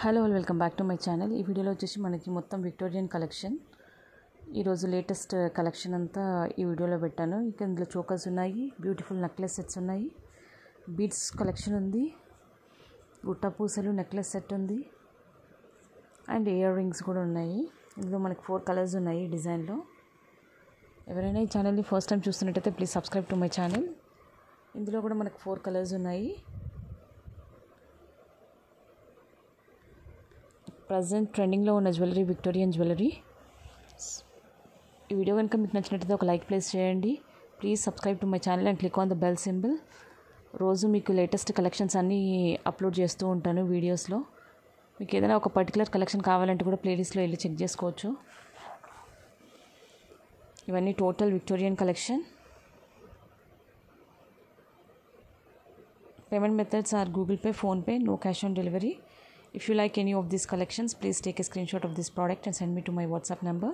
hello welcome back to my channel ఈ వీడియోలో వచ్చేసి మనకి మొత్తం విక్టోరియన్ కలెక్షన్ ఈరోజు లేటెస్ట్ కలెక్షన్ అంతా ఈ వీడియోలో పెట్టాను ఇక ఇందులో చోకర్స్ ఉన్నాయి బ్యూటిఫుల్ నెక్లెస్ సెట్స్ ఉన్నాయి బీడ్స్ కలెక్షన్ ఉంది గుట్ట పూసలు నెక్లెస్ సెట్ ఉంది అండ్ ఇయర్ రింగ్స్ కూడా ఉన్నాయి ఇందులో మనకి ఫోర్ కలర్స్ ఉన్నాయి డిజైన్లో ఎవరైనా ఈ ఛానల్ని ఫస్ట్ టైం చూస్తున్నట్టయితే please subscribe to my channel ఇందులో కూడా మనకు ఫోర్ కలర్స్ ఉన్నాయి ప్రజెంట్ ట్రెండింగ్లో ఉన్న జ్యువెలరీ విక్టోరియన్ జ్యువెలరీ ఈ వీడియో కనుక మీకు నచ్చినట్టయితే ఒక లైక్ ప్లేస్ చేయండి please subscribe to my channel and click on the bell symbol రోజు మీకు లేటెస్ట్ కలెక్షన్స్ అన్నీ అప్లోడ్ చేస్తూ ఉంటాను వీడియోస్లో మీకు ఏదైనా ఒక పర్టికులర్ కలెక్షన్ కావాలంటే కూడా ప్లేలిస్ట్లో వెళ్ళి చెక్ చేసుకోవచ్చు ఇవన్నీ total Victorian collection payment methods or Google Pay PhonePe no cash on delivery if you like any of these collections please take a screenshot of this product and send me to my whatsapp number